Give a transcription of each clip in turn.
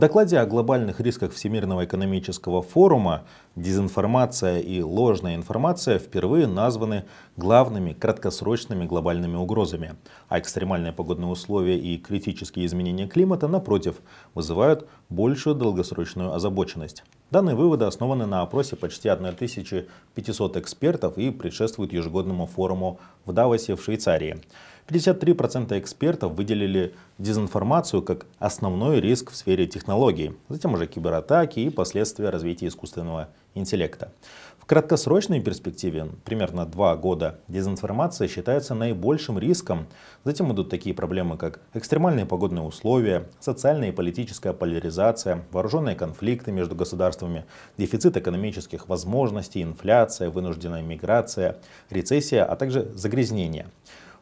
докладе о глобальных рисках Всемирного экономического форума дезинформация и ложная информация впервые названы главными краткосрочными глобальными угрозами, а экстремальные погодные условия и критические изменения климата, напротив, вызывают большую долгосрочную озабоченность. Данные выводы основаны на опросе почти 1500 экспертов и предшествуют ежегодному форуму в Давосе в Швейцарии. 53% экспертов выделили дезинформацию как основной риск в сфере технологий, затем уже кибератаки и последствия развития искусственного интеллекта. В краткосрочной перспективе, примерно 2 года, дезинформация считается наибольшим риском. Затем идут такие проблемы, как экстремальные погодные условия, социальная и политическая поляризация, вооруженные конфликты между государствами, дефицит экономических возможностей, инфляция, вынужденная миграция, рецессия, а также загрязнение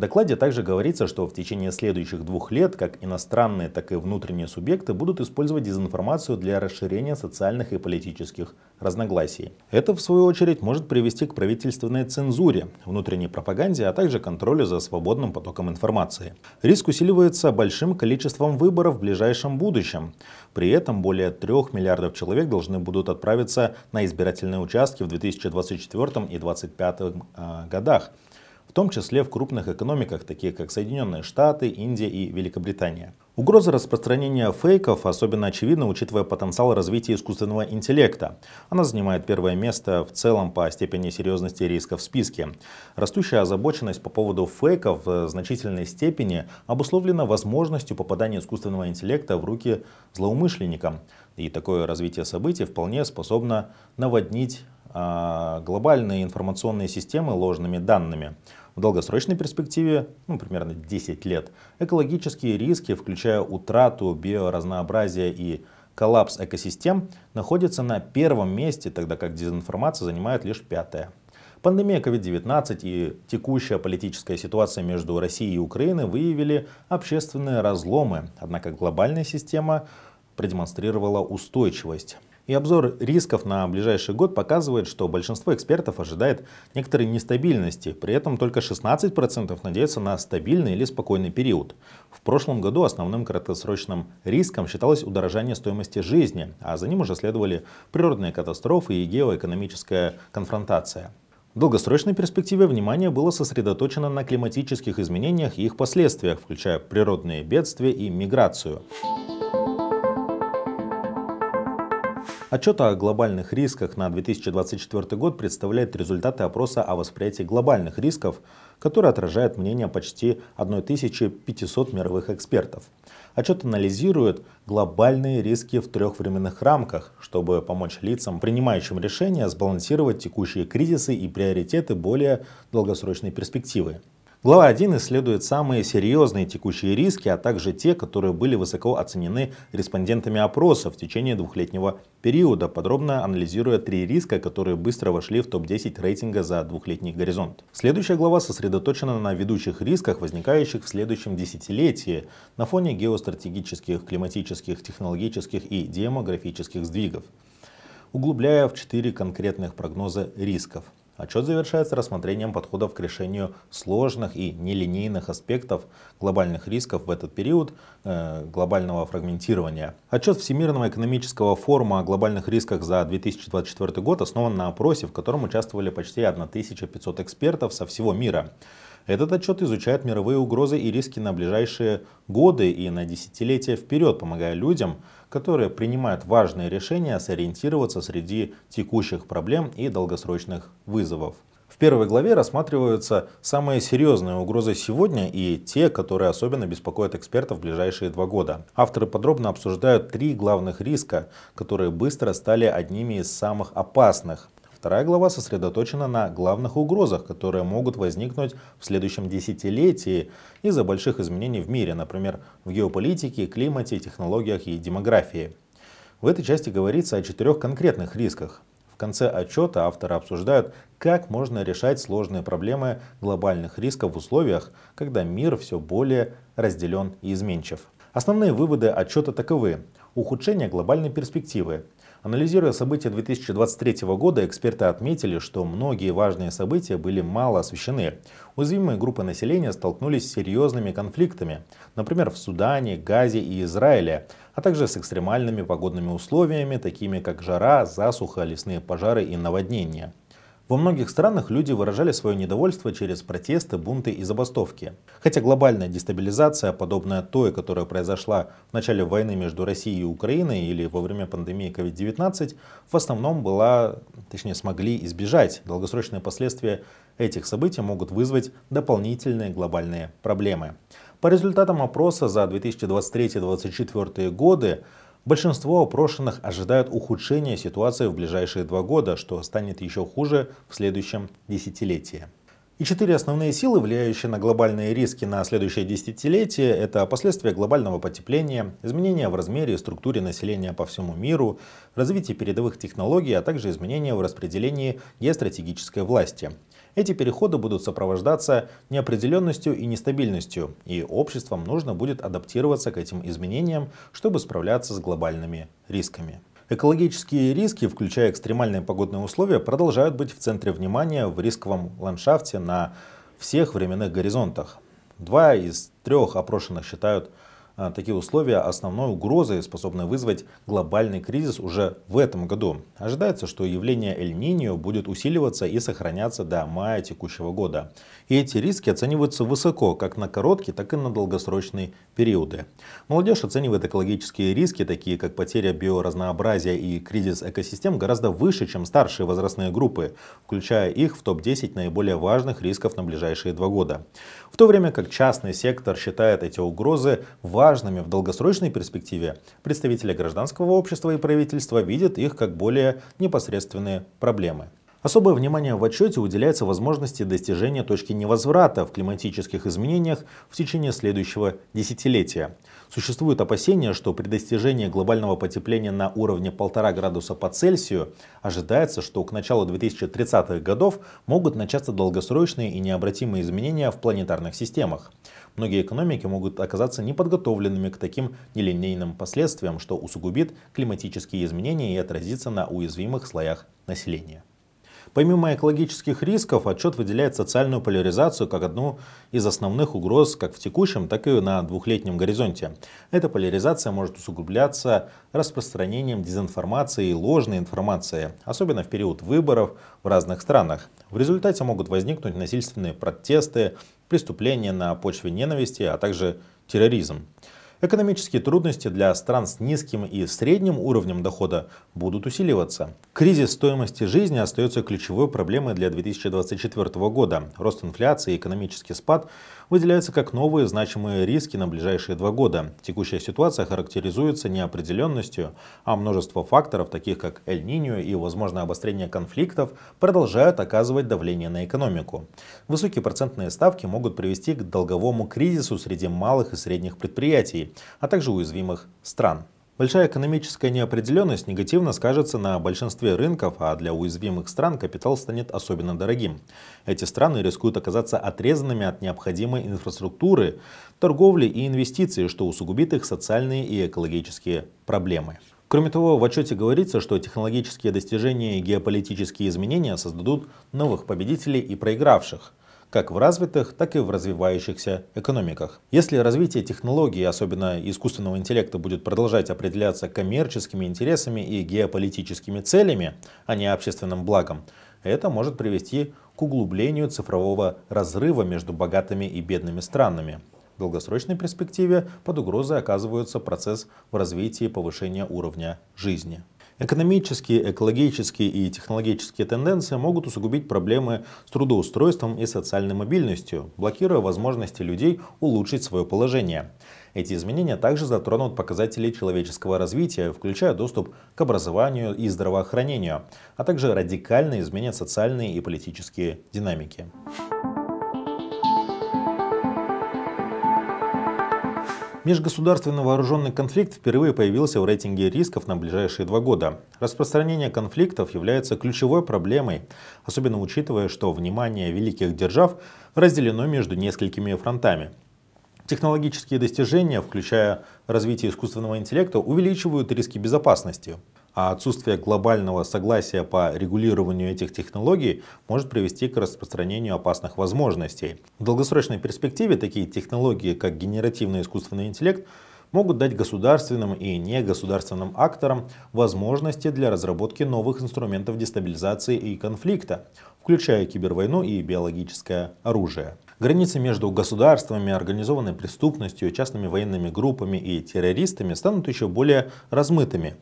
докладе также говорится, что в течение следующих двух лет как иностранные, так и внутренние субъекты будут использовать дезинформацию для расширения социальных и политических разногласий. Это, в свою очередь, может привести к правительственной цензуре, внутренней пропаганде, а также контролю за свободным потоком информации. Риск усиливается большим количеством выборов в ближайшем будущем. При этом более 3 миллиардов человек должны будут отправиться на избирательные участки в 2024 и 2025 а, годах в том числе в крупных экономиках, таких как Соединенные Штаты, Индия и Великобритания. Угроза распространения фейков особенно очевидна, учитывая потенциал развития искусственного интеллекта. Она занимает первое место в целом по степени серьезности риска в списке. Растущая озабоченность по поводу фейков в значительной степени обусловлена возможностью попадания искусственного интеллекта в руки злоумышленникам. И такое развитие событий вполне способно наводнить а, глобальные информационные системы ложными данными. В долгосрочной перспективе, ну, примерно 10 лет, экологические риски, включая утрату биоразнообразия и коллапс экосистем, находятся на первом месте, тогда как дезинформация занимает лишь пятое. Пандемия COVID-19 и текущая политическая ситуация между Россией и Украиной выявили общественные разломы, однако глобальная система продемонстрировала устойчивость. И обзор рисков на ближайший год показывает, что большинство экспертов ожидает некоторой нестабильности, при этом только 16% надеются на стабильный или спокойный период. В прошлом году основным краткосрочным риском считалось удорожание стоимости жизни, а за ним уже следовали природные катастрофы и геоэкономическая конфронтация. В долгосрочной перспективе внимание было сосредоточено на климатических изменениях и их последствиях, включая природные бедствия и миграцию. Отчет о глобальных рисках на 2024 год представляет результаты опроса о восприятии глобальных рисков, который отражает мнение почти 1500 мировых экспертов. Отчет анализирует глобальные риски в трех временных рамках, чтобы помочь лицам, принимающим решения, сбалансировать текущие кризисы и приоритеты более долгосрочной перспективы. Глава 1 исследует самые серьезные текущие риски, а также те, которые были высоко оценены респондентами опроса в течение двухлетнего периода, подробно анализируя три риска, которые быстро вошли в топ-10 рейтинга за двухлетний горизонт. Следующая глава сосредоточена на ведущих рисках, возникающих в следующем десятилетии на фоне геостратегических, климатических, технологических и демографических сдвигов, углубляя в четыре конкретных прогноза рисков – Отчет завершается рассмотрением подходов к решению сложных и нелинейных аспектов глобальных рисков в этот период э, глобального фрагментирования. Отчет Всемирного экономического форума о глобальных рисках за 2024 год основан на опросе, в котором участвовали почти 1500 экспертов со всего мира. Этот отчет изучает мировые угрозы и риски на ближайшие годы и на десятилетия вперед, помогая людям, которые принимают важные решения, сориентироваться среди текущих проблем и долгосрочных вызовов. В первой главе рассматриваются самые серьезные угрозы сегодня и те, которые особенно беспокоят экспертов в ближайшие два года. Авторы подробно обсуждают три главных риска, которые быстро стали одними из самых опасных. Вторая глава сосредоточена на главных угрозах, которые могут возникнуть в следующем десятилетии из-за больших изменений в мире, например, в геополитике, климате, технологиях и демографии. В этой части говорится о четырех конкретных рисках. В конце отчета авторы обсуждают, как можно решать сложные проблемы глобальных рисков в условиях, когда мир все более разделен и изменчив. Основные выводы отчета таковы ухудшение глобальной перспективы. Анализируя события 2023 года, эксперты отметили, что многие важные события были мало освещены. Уязвимые группы населения столкнулись с серьезными конфликтами, например, в Судане, Газе и Израиле, а также с экстремальными погодными условиями, такими как жара, засуха, лесные пожары и наводнения. Во многих странах люди выражали свое недовольство через протесты, бунты и забастовки. Хотя глобальная дестабилизация, подобная той, которая произошла в начале войны между Россией и Украиной или во время пандемии COVID-19, в основном была, точнее смогли избежать. Долгосрочные последствия этих событий могут вызвать дополнительные глобальные проблемы. По результатам опроса за 2023-2024 годы Большинство опрошенных ожидают ухудшения ситуации в ближайшие два года, что станет еще хуже в следующем десятилетии. И четыре основные силы, влияющие на глобальные риски на следующее десятилетие, это последствия глобального потепления, изменения в размере и структуре населения по всему миру, развитие передовых технологий, а также изменения в распределении геостратегической власти. Эти переходы будут сопровождаться неопределенностью и нестабильностью, и обществам нужно будет адаптироваться к этим изменениям, чтобы справляться с глобальными рисками. Экологические риски, включая экстремальные погодные условия, продолжают быть в центре внимания в рисковом ландшафте на всех временных горизонтах. Два из трех опрошенных считают а, такие условия основной угрозой, способной вызвать глобальный кризис уже в этом году. Ожидается, что явление Эль-Ниньо будет усиливаться и сохраняться до мая текущего года. И эти риски оцениваются высоко, как на короткие, так и на долгосрочные периоды. Молодежь оценивает экологические риски, такие как потеря биоразнообразия и кризис экосистем, гораздо выше, чем старшие возрастные группы, включая их в топ-10 наиболее важных рисков на ближайшие два года в то время как частный сектор считает эти угрозы важными в долгосрочной перспективе, представители гражданского общества и правительства видят их как более непосредственные проблемы. Особое внимание в отчете уделяется возможности достижения точки невозврата в климатических изменениях в течение следующего десятилетия. Существует опасение, что при достижении глобального потепления на уровне 1,5 градуса по Цельсию ожидается, что к началу 2030-х годов могут начаться долгосрочные и необратимые изменения в планетарных системах. Многие экономики могут оказаться неподготовленными к таким нелинейным последствиям, что усугубит климатические изменения и отразится на уязвимых слоях населения. Помимо экологических рисков, отчет выделяет социальную поляризацию как одну из основных угроз как в текущем, так и на двухлетнем горизонте. Эта поляризация может усугубляться распространением дезинформации и ложной информации, особенно в период выборов в разных странах. В результате могут возникнуть насильственные протесты, преступления на почве ненависти, а также терроризм. Экономические трудности для стран с низким и средним уровнем дохода будут усиливаться. Кризис стоимости жизни остается ключевой проблемой для 2024 года. Рост инфляции и экономический спад выделяются как новые значимые риски на ближайшие два года. Текущая ситуация характеризуется неопределенностью, а множество факторов, таких как Эль-Ниньо и возможное обострение конфликтов, продолжают оказывать давление на экономику. Высокие процентные ставки могут привести к долговому кризису среди малых и средних предприятий, а также уязвимых стран. Большая экономическая неопределенность негативно скажется на большинстве рынков, а для уязвимых стран капитал станет особенно дорогим. Эти страны рискуют оказаться отрезанными от необходимой инфраструктуры, торговли и инвестиций, что усугубит их социальные и экологические проблемы. Кроме того, в отчете говорится, что технологические достижения и геополитические изменения создадут новых победителей и проигравших – как в развитых, так и в развивающихся экономиках. Если развитие технологий, особенно искусственного интеллекта, будет продолжать определяться коммерческими интересами и геополитическими целями, а не общественным благом, это может привести к углублению цифрового разрыва между богатыми и бедными странами. В долгосрочной перспективе под угрозой оказываются процесс в развитии повышения уровня жизни. Экономические, экологические и технологические тенденции могут усугубить проблемы с трудоустройством и социальной мобильностью, блокируя возможности людей улучшить свое положение. Эти изменения также затронут показатели человеческого развития, включая доступ к образованию и здравоохранению, а также радикально изменят социальные и политические динамики. Межгосударственный вооруженный конфликт впервые появился в рейтинге рисков на ближайшие два года. Распространение конфликтов является ключевой проблемой, особенно учитывая, что внимание великих держав разделено между несколькими фронтами. Технологические достижения, включая развитие искусственного интеллекта, увеличивают риски безопасности а отсутствие глобального согласия по регулированию этих технологий может привести к распространению опасных возможностей. В долгосрочной перспективе такие технологии, как генеративный искусственный интеллект, могут дать государственным и негосударственным акторам возможности для разработки новых инструментов дестабилизации и конфликта, включая кибервойну и биологическое оружие. Границы между государствами, организованной преступностью, частными военными группами и террористами станут еще более размытыми.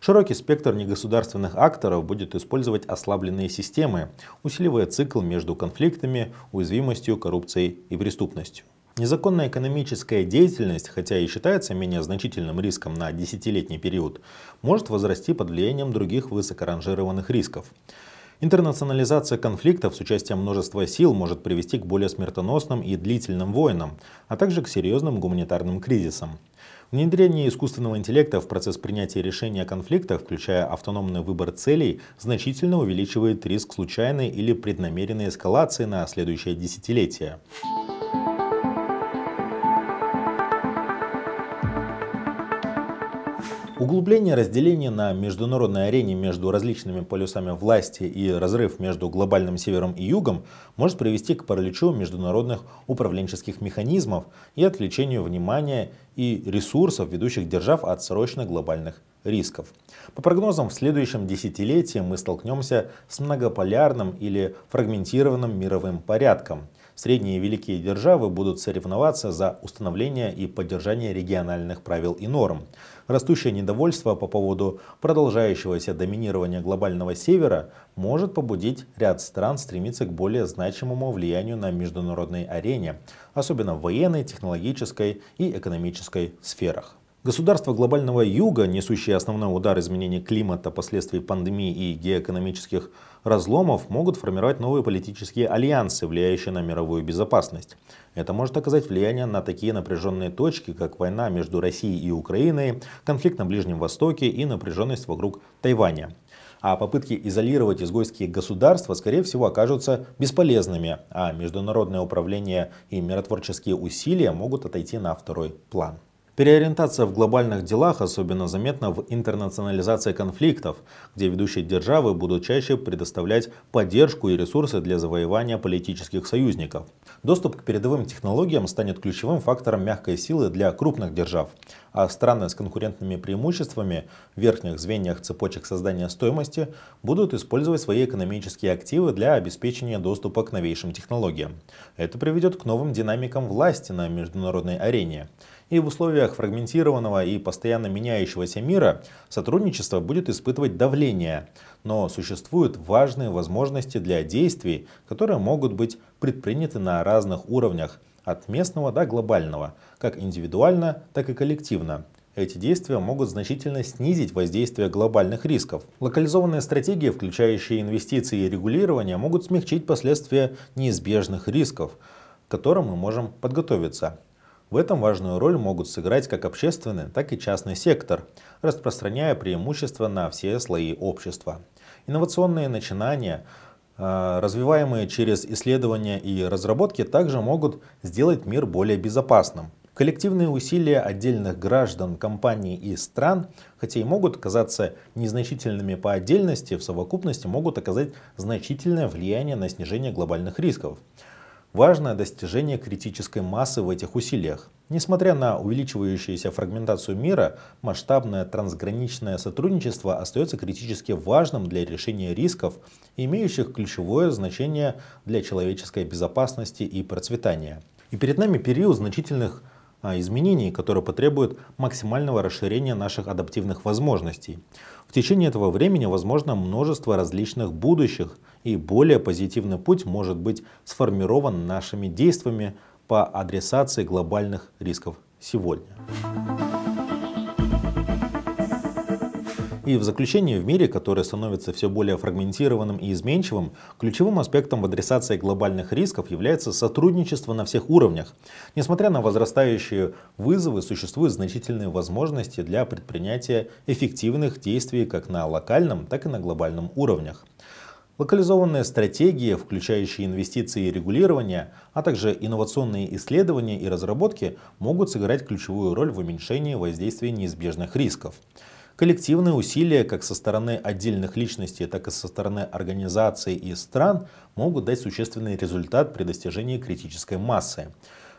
Широкий спектр негосударственных акторов будет использовать ослабленные системы, усиливая цикл между конфликтами, уязвимостью, коррупцией и преступностью. Незаконная экономическая деятельность, хотя и считается менее значительным риском на десятилетний период, может возрасти под влиянием других высокоранжированных рисков. Интернационализация конфликтов с участием множества сил может привести к более смертоносным и длительным войнам, а также к серьезным гуманитарным кризисам. Внедрение искусственного интеллекта в процесс принятия решения конфликтах, включая автономный выбор целей, значительно увеличивает риск случайной или преднамеренной эскалации на следующее десятилетие. Углубление разделения на международной арене между различными полюсами власти и разрыв между глобальным севером и югом может привести к параличу международных управленческих механизмов и отвлечению внимания и ресурсов ведущих держав от срочных глобальных рисков. По прогнозам, в следующем десятилетии мы столкнемся с многополярным или фрагментированным мировым порядком, Средние и великие державы будут соревноваться за установление и поддержание региональных правил и норм. Растущее недовольство по поводу продолжающегося доминирования глобального севера может побудить ряд стран стремиться к более значимому влиянию на международной арене, особенно в военной, технологической и экономической сферах. Государства глобального юга, несущие основной удар изменения климата, последствий пандемии и геоэкономических разломов, могут формировать новые политические альянсы, влияющие на мировую безопасность. Это может оказать влияние на такие напряженные точки, как война между Россией и Украиной, конфликт на Ближнем Востоке и напряженность вокруг Тайваня. А попытки изолировать изгойские государства, скорее всего, окажутся бесполезными, а международное управление и миротворческие усилия могут отойти на второй план. Переориентация в глобальных делах особенно заметна в интернационализации конфликтов, где ведущие державы будут чаще предоставлять поддержку и ресурсы для завоевания политических союзников. Доступ к передовым технологиям станет ключевым фактором мягкой силы для крупных держав, а страны с конкурентными преимуществами в верхних звеньях цепочек создания стоимости будут использовать свои экономические активы для обеспечения доступа к новейшим технологиям. Это приведет к новым динамикам власти на международной арене. И в условиях фрагментированного и постоянно меняющегося мира сотрудничество будет испытывать давление. Но существуют важные возможности для действий, которые могут быть предприняты на разных уровнях, от местного до глобального, как индивидуально, так и коллективно, эти действия могут значительно снизить воздействие глобальных рисков. Локализованные стратегии, включающие инвестиции и регулирование, могут смягчить последствия неизбежных рисков, к которым мы можем подготовиться. В этом важную роль могут сыграть как общественный, так и частный сектор, распространяя преимущества на все слои общества. Инновационные начинания, э, развиваемые через исследования и разработки, также могут сделать мир более безопасным. Коллективные усилия отдельных граждан, компаний и стран, хотя и могут казаться незначительными по отдельности, в совокупности могут оказать значительное влияние на снижение глобальных рисков. Важное достижение критической массы в этих усилиях. Несмотря на увеличивающуюся фрагментацию мира, масштабное трансграничное сотрудничество остается критически важным для решения рисков, имеющих ключевое значение для человеческой безопасности и процветания. И перед нами период значительных а изменений, которые потребуют максимального расширения наших адаптивных возможностей. В течение этого времени возможно множество различных будущих, и более позитивный путь может быть сформирован нашими действиями по адресации глобальных рисков сегодня. И в заключение, в мире, который становится все более фрагментированным и изменчивым, ключевым аспектом в адресации глобальных рисков является сотрудничество на всех уровнях. Несмотря на возрастающие вызовы, существуют значительные возможности для предпринятия эффективных действий как на локальном, так и на глобальном уровнях. Локализованная стратегия, включающая инвестиции и регулирование, а также инновационные исследования и разработки могут сыграть ключевую роль в уменьшении воздействия неизбежных рисков коллективные усилия как со стороны отдельных личностей, так и со стороны организаций и стран могут дать существенный результат при достижении критической массы.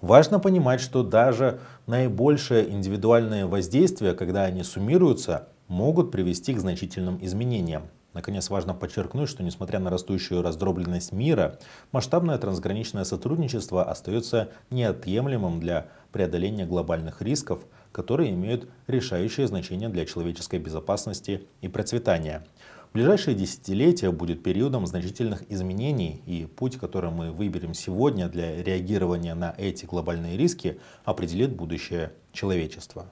Важно понимать, что даже наибольшие индивидуальные воздействия, когда они суммируются, могут привести к значительным изменениям. Наконец, важно подчеркнуть, что несмотря на растущую раздробленность мира, масштабное трансграничное сотрудничество остается неотъемлемым для преодоления глобальных рисков – которые имеют решающее значение для человеческой безопасности и процветания. Ближайшее десятилетие будет периодом значительных изменений, и путь, который мы выберем сегодня для реагирования на эти глобальные риски, определит будущее человечества.